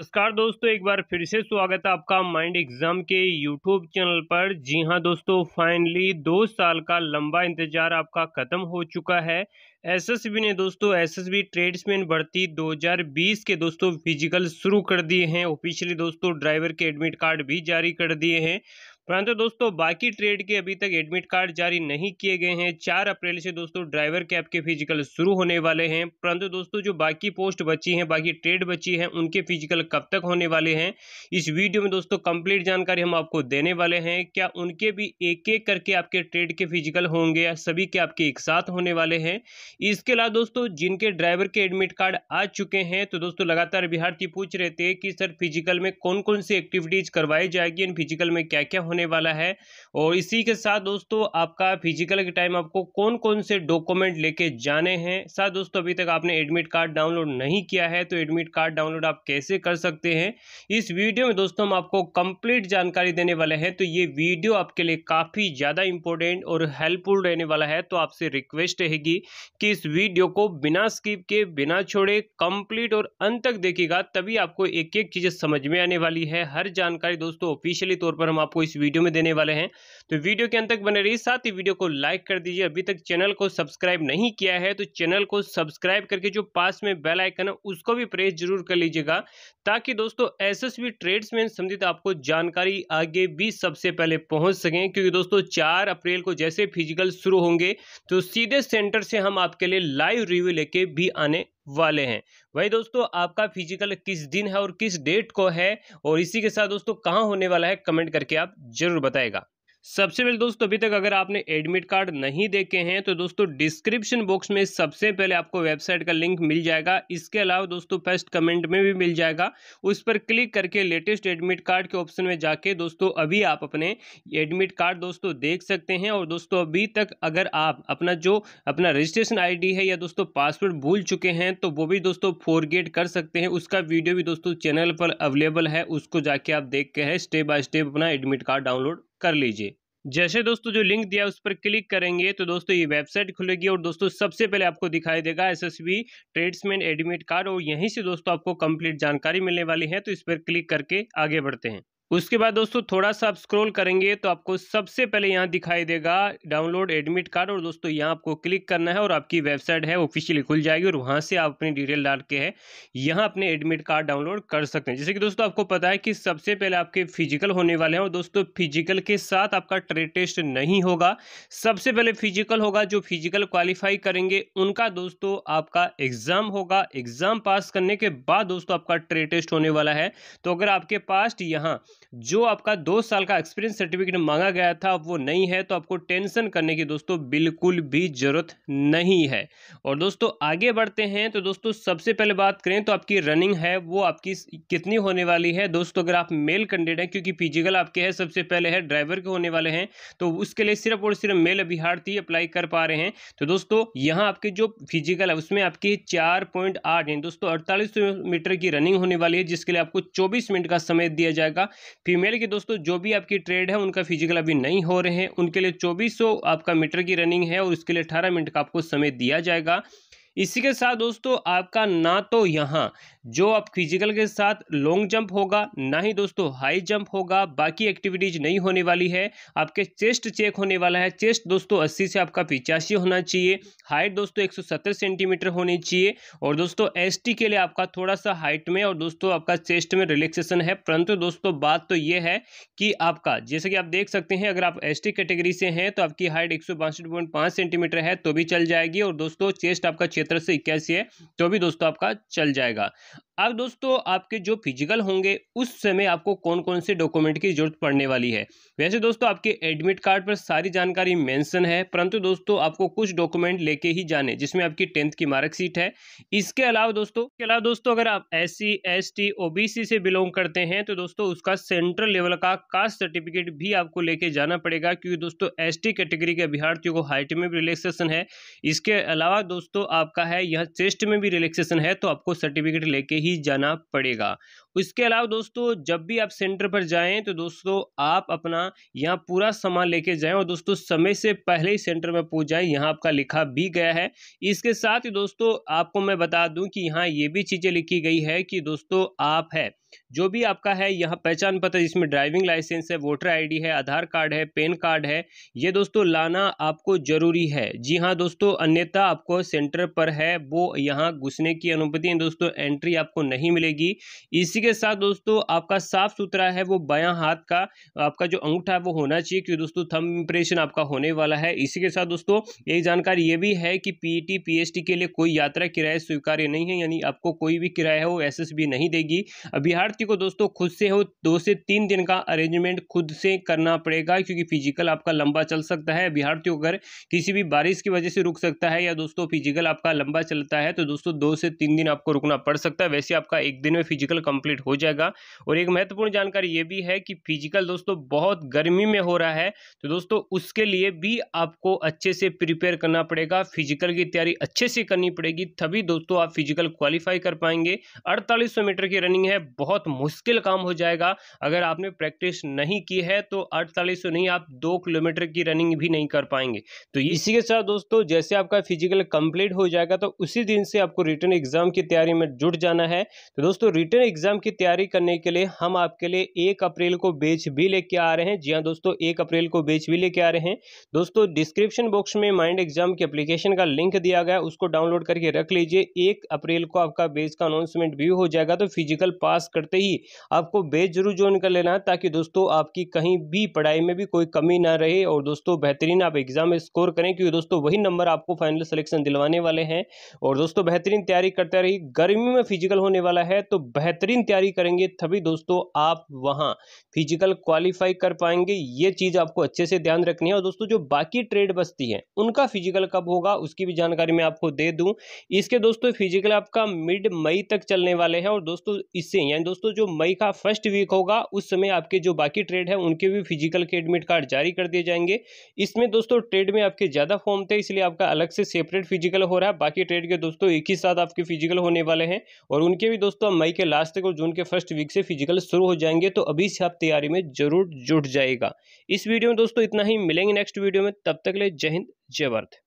नमस्कार दोस्तों एक बार फिर से स्वागत है आपका माइंड एग्जाम के यूट्यूब चैनल पर जी हाँ दोस्तों फाइनली दो साल का लंबा इंतजार आपका ख़त्म हो चुका है एसएसबी ने दोस्तों एसएसबी ट्रेड्समैन भर्ती 2020 के दोस्तों फिजिकल शुरू कर दिए हैं ऑफिशियली दोस्तों ड्राइवर के एडमिट कार्ड भी जारी कर दिए हैं परंतु दोस्तों बाकी ट्रेड के अभी तक एडमिट कार्ड जारी नहीं किए गए हैं चार अप्रैल से दोस्तों ड्राइवर कैब के फिजिकल शुरू होने वाले हैं परंतु दोस्तों जो बाकी पोस्ट बची हैं बाकी ट्रेड बची हैं उनके फिजिकल कब तक होने वाले हैं इस वीडियो में दोस्तों कंप्लीट जानकारी हम आपको देने वाले हैं क्या उनके भी एक एक करके आपके ट्रेड के फिजिकल होंगे या सभी के आपके एक साथ होने वाले हैं इसके अलावा दोस्तों जिनके ड्राइवर के एडमिट कार्ड आ चुके हैं तो दोस्तों लगातार अभ्यार्थी पूछ रहे थे कि सर फिजिकल में कौन कौन सी एक्टिविटीज़ करवाई जाएगी एंड फिजिकल में क्या क्या होने वाला है और इसी के साथ दोस्तों आपका फिजिकल के टाइम आपको कौन कौन से डॉक्यूमेंट लेके जाने हैं साथ दोस्तों अभी तक आपने एडमिट कार्ड डाउनलोड नहीं किया है तो एडमिट कार्ड डाउनलोड आप कैसे कर सकते हैं इस वीडियो में दोस्तों हम आपको कंप्लीट जानकारी देने वाले हैं तो ये वीडियो आपके लिए काफ़ी ज़्यादा इंपॉर्टेंट और हेल्पफुल रहने वाला है तो आपसे रिक्वेस्ट रहेगी कि इस वीडियो को बिना स्किप के बिना छोड़े कंप्लीट और अंत तक देखेगा तभी आपको एक एक चीज़ें समझ में आने वाली है हर जानकारी दोस्तों ऑफिशियली तौर पर हम आपको इस वीडियो में देने वाले हैं तो वीडियो के अंत तक बने रहिए साथ ही वीडियो को लाइक कर दीजिए अभी तक चैनल को सब्सक्राइब नहीं किया है तो चैनल को सब्सक्राइब करके जो पास में बेल आइकन है उसको भी प्रेस जरूर कर लीजिएगा ताकि दोस्तों एस एस ट्रेड्समैन संबंधित आपको जानकारी आगे भी सबसे पहले पहुंच सकें क्योंकि दोस्तों चार अप्रैल को जैसे फिजिकल शुरू होंगे तो सीधे सेंटर से हम आपके लिए लाइव रिव्यू लेके भी आने वाले हैं वही दोस्तों आपका फिजिकल किस दिन है और किस डेट को है और इसी के साथ दोस्तों कहाँ होने वाला है कमेंट करके आप जरूर बताएगा सबसे पहले दोस्तों अभी तक अगर आपने एडमिट कार्ड नहीं देखे हैं तो दोस्तों डिस्क्रिप्शन बॉक्स में सबसे पहले आपको वेबसाइट का लिंक मिल जाएगा इसके अलावा दोस्तों फर्स्ट कमेंट में भी मिल जाएगा उस पर क्लिक करके लेटेस्ट एडमिट कार्ड के ऑप्शन में जाके दोस्तों अभी आप अपने एडमिट कार्ड दोस्तों देख सकते हैं और दोस्तों अभी तक अगर आप अपना जो अपना रजिस्ट्रेशन आई है या दोस्तों पासवर्ड भूल चुके हैं तो वो भी दोस्तों फोरगेट कर सकते हैं उसका वीडियो भी दोस्तों चैनल पर अवेलेबल है उसको जाके आप देख के है स्टेप बाय स्टेप अपना एडमिट कार्ड डाउनलोड कर लीजिए जैसे दोस्तों जो लिंक दिया उस पर क्लिक करेंगे तो दोस्तों ये वेबसाइट खुलेगी और दोस्तों सबसे पहले आपको दिखाई देगा एसएसबी ट्रेड्समैन एडमिट कार्ड और यहीं से दोस्तों आपको कंप्लीट जानकारी मिलने वाली है तो इस पर क्लिक करके आगे बढ़ते हैं उसके बाद दोस्तों थोड़ा सा आप स्क्रॉल करेंगे तो आपको सबसे पहले यहाँ दिखाई देगा डाउनलोड एडमिट कार्ड और दोस्तों यहाँ आपको क्लिक करना है और आपकी वेबसाइट है ऑफिशियली खुल जाएगी और वहाँ से आप अपनी डिटेल डाल के है यहाँ अपने एडमिट कार्ड डाउनलोड कर सकते हैं जैसे कि दोस्तों आपको पता है कि सबसे पहले आपके फिजिकल होने वाले हैं और दोस्तों फिजिकल के साथ आपका ट्रेड टेस्ट नहीं होगा सबसे पहले फिजिकल होगा जो फिजिकल क्वालिफाई करेंगे उनका दोस्तों आपका एग्ज़ाम होगा एग्ज़ाम पास करने के बाद दोस्तों आपका ट्रेड टेस्ट होने वाला है तो अगर आपके पास यहाँ जो आपका दो साल का एक्सपीरियंस सर्टिफिकेट मांगा गया था वो नहीं है तो आपको टेंशन करने की दोस्तों बिल्कुल भी ज़रूरत नहीं है और दोस्तों आगे बढ़ते हैं तो दोस्तों सबसे पहले बात करें तो आपकी रनिंग है वो आपकी कितनी होने वाली है दोस्तों अगर आप मेल कैंडिडेट हैं क्योंकि फिजिकल आपके है सबसे पहले है ड्राइवर के होने वाले हैं तो उसके लिए सिर्फ और सिर्फ मेल अभ्यार्थी अप्लाई कर पा रहे हैं तो दोस्तों यहाँ आपके जो फिजिकल है उसमें आपकी चार पॉइंट आठ दोस्तों अड़तालीस मीटर की रनिंग होने वाली है जिसके लिए आपको चौबीस मिनट का समय दिया जाएगा फीमेल की दोस्तों जो भी आपकी ट्रेड है उनका फिजिकल अभी नहीं हो रहे हैं उनके लिए चौबीस आपका मीटर की रनिंग है और उसके लिए अठारह मिनट का आपको समय दिया जाएगा इसी के साथ दोस्तों आपका ना तो यहाँ जो आप फिजिकल के साथ लॉन्ग जंप होगा ना ही दोस्तों हाई जंप होगा बाकी एक्टिविटीज नहीं होने वाली है आपके चेस्ट चेक होने वाला है चेस्ट दोस्तों 80 से आपका पिचासी होना चाहिए हाइट दोस्तों 170 सेंटीमीटर होनी चाहिए और दोस्तों एसटी के लिए आपका थोड़ा सा हाइट में और दोस्तों आपका चेस्ट में रिलेक्सेशन है परंतु दोस्तों बात तो ये है कि आपका जैसे कि आप देख सकते हैं अगर आप एस कैटेगरी से हैं तो आपकी हाइट एक सेंटीमीटर है तो भी चल जाएगी और दोस्तों चेस्ट आपका तिहत्तर से इक्यासी है तो भी दोस्तों आपका चल जाएगा अब दोस्तों आपके जो फिजिकल होंगे उस समय आपको कौन कौन से डॉक्यूमेंट की जरूरत पड़ने वाली है वैसे दोस्तों आपके एडमिट कार्ड पर सारी जानकारी मेंशन है परंतु दोस्तों आपको कुछ डॉक्यूमेंट लेके ही जाने जिसमें आपकी टेंथ की मार्कशीट है इसके अलावा दोस्तों इसके अलावा दोस्तों अगर आप एस सी एस से बिलोंग करते हैं तो दोस्तों उसका सेंट्रल लेवल का कास्ट सर्टिफिकेट भी आपको लेके जाना पड़ेगा क्योंकि दोस्तों एस कैटेगरी के अभ्यार्थियों को हाइट में रिलेक्सेशन है इसके अलावा दोस्तों आप आपका है यह टेस्ट में भी रिलैक्सेशन है तो आपको सर्टिफिकेट लेके ही जाना पड़ेगा इसके अलावा दोस्तों जब भी आप सेंटर पर जाएं तो दोस्तों आप अपना यहाँ पूरा सामान लेके जाएं और दोस्तों समय से पहले ही सेंटर में पहुँच जाएं यहाँ आपका लिखा भी गया है इसके साथ ही दोस्तों आपको मैं बता दूँ कि यहाँ ये भी चीज़ें लिखी गई है कि दोस्तों आप है जो भी आपका है यहाँ पहचान पत्र जिसमें ड्राइविंग लाइसेंस है वोटर आईडी है आधार कार्ड है पेन कार्ड है ये दोस्तों लाना आपको ज़रूरी है जी हाँ दोस्तों अन्यथा आपको सेंटर पर है वो यहाँ घुसने की अनुमति दोस्तों एंट्री आपको नहीं मिलेगी इसी के साथ दोस्तों आपका साफ सुथरा है वो बया हाथ का आपका जो अंगूठा है वो होना चाहिए क्योंकि दोस्तों थम इम्प्रेशन आपका होने वाला है इसी के साथ दोस्तों एक जानकारी ये भी है कि पीई पीएचडी e के लिए कोई यात्रा किराया स्वीकार्य नहीं है यानी आपको कोई भी किराया है वो एसएसबी नहीं देगी अभी विद्यार्थी को दोस्तों खुद से हो दो से तीन दिन का अरेंजमेंट खुद से करना पड़ेगा क्योंकि फिजिकल आपका लंबा चल सकता है अभ्यार्थी अगर किसी भी बारिश की वजह से रुक सकता है या दोस्तों फिजिकल आपका लंबा चलता है तो दोस्तों दो से तीन दिन आपको रुकना पड़ सकता है वैसे आपका एक दिन में फिजिकल कंप्लीट हो जाएगा और एक महत्वपूर्ण जानकारी ये भी है कि फिजिकल दोस्तों बहुत गर्मी में हो रहा है तो दोस्तों उसके लिए भी आपको अच्छे से प्रिपेयर करना पड़ेगा फिजिकल की तैयारी अच्छे से करनी पड़ेगी तभी दोस्तों आप फिजिकल क्वालिफाई कर पाएंगे अड़तालीस मीटर की रनिंग है बहुत बहुत मुश्किल काम हो जाएगा अगर आपने प्रैक्टिस नहीं की है तो अड़तालीस सौ नहीं आप दो किलोमीटर की रनिंग भी नहीं कर पाएंगे तो इसी के साथ दोस्तों जैसे आपका फिजिकल कंप्लीट हो जाएगा तो उसी दिन से आपको रिटर्न एग्जाम की तैयारी में जुट जाना है तो दोस्तों रिटर्न एग्जाम की तैयारी करने के लिए हम आपके लिए एक अप्रैल को बेच भी लेके आ रहे हैं जी हाँ दोस्तों एक अप्रैल को बेच भी लेके आ रहे हैं दोस्तों डिस्क्रिप्शन बॉक्स में माइंड एग्जाम की अप्लीकेशन का लिंक दिया गया उसको डाउनलोड करके रख लीजिए एक अप्रैल को आपका बेच का अनाउंसमेंट भी हो जाएगा तो फिजिकल पास करते ही आपको बेच जरूर ज्वाइन कर लेना है ताकि दोस्तों आपकी कहीं भी पढ़ाई में भी कोई कमी ना रहे और दोस्तों बेहतरीन आप एग्जाम स्कोर करें क्योंकि दोस्तों वही नंबर आपको फाइनल सिलेक्शन दिलवाने वाले हैं और दोस्तों बेहतरीन तैयारी करते रहिए गर्मी में फिजिकल होने वाला है तो बेहतरीन तैयारी करेंगे तभी दोस्तों आप वहाँ फिजिकल क्वालिफाई कर पाएंगे ये चीज़ आपको अच्छे से ध्यान रखनी है और दोस्तों जो बाकी ट्रेड बस्ती है उनका फिजिकल कब होगा उसकी भी जानकारी मैं आपको दे दूँ इसके दोस्तों फिजिकल आपका मिड मई तक चलने वाले हैं और दोस्तों इससे यानी एंड दोस्तों जो मई का फर्स्ट वीक होगा उस समय आपके जो बाकी ट्रेड है उनके भी फिजिकल के एडमिट कार्ड जारी कर दिए जाएंगे इसमें दोस्तों ट्रेड में आपके ज़्यादा फॉर्म थे इसलिए आपका अलग से सेपरेट फिजिकल हो रहा है बाकी ट्रेड के दोस्तों एक ही साथ आपके फिजिकल होने वाले हैं और उनके भी दोस्तों मई के लास्ट तक और जून के फर्स्ट वीक से फिजिकल शुरू हो जाएंगे तो अभी से आप तैयारी में जरूर जुट जाएगा इस वीडियो में दोस्तों इतना ही मिलेंगे नेक्स्ट वीडियो में तब तक ले जय हिंद जय भारत